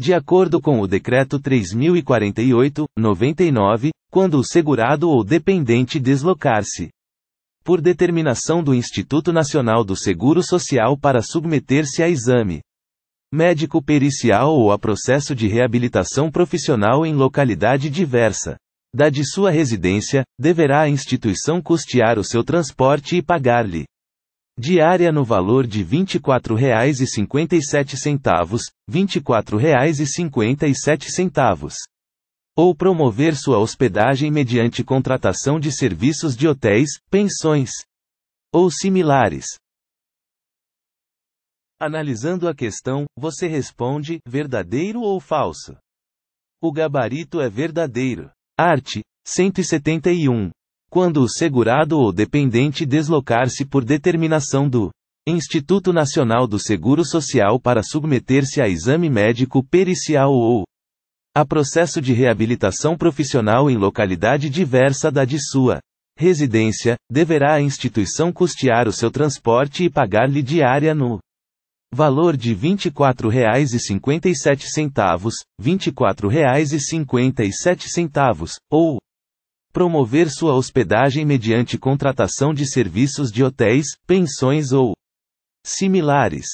De acordo com o Decreto 3048, 99, quando o segurado ou dependente deslocar-se por determinação do Instituto Nacional do Seguro Social para submeter-se a exame médico pericial ou a processo de reabilitação profissional em localidade diversa da de sua residência, deverá a instituição custear o seu transporte e pagar-lhe diária no valor de R$ 24,57, R$ 24,57. Ou promover sua hospedagem mediante contratação de serviços de hotéis, pensões ou similares. Analisando a questão, você responde: verdadeiro ou falso? O gabarito é verdadeiro. Arte 171 quando o segurado ou dependente deslocar-se por determinação do Instituto Nacional do Seguro Social para submeter-se a exame médico pericial ou a processo de reabilitação profissional em localidade diversa da de sua residência, deverá a instituição custear o seu transporte e pagar-lhe diária no valor de R$ 24,57, R$ 24,57, ou Promover sua hospedagem mediante contratação de serviços de hotéis, pensões ou similares.